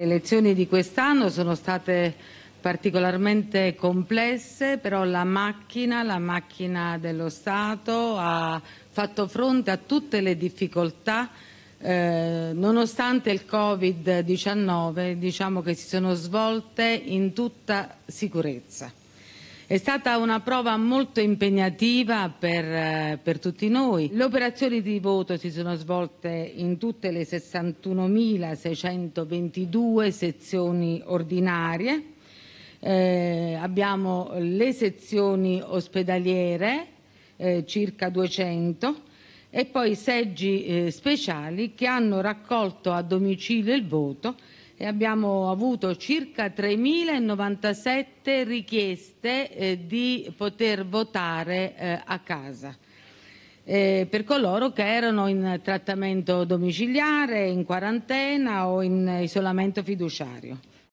Le elezioni di quest'anno sono state particolarmente complesse, però la macchina, la macchina dello Stato ha fatto fronte a tutte le difficoltà. Eh, nonostante il Covid-19 diciamo che si sono svolte in tutta sicurezza. È stata una prova molto impegnativa per, eh, per tutti noi. Le operazioni di voto si sono svolte in tutte le 61.622 sezioni ordinarie. Eh, abbiamo le sezioni ospedaliere, eh, circa 200, e poi seggi eh, speciali che hanno raccolto a domicilio il voto e abbiamo avuto circa 3.097 richieste eh, di poter votare eh, a casa. Eh, per coloro che erano in trattamento domiciliare, in quarantena o in isolamento fiduciario.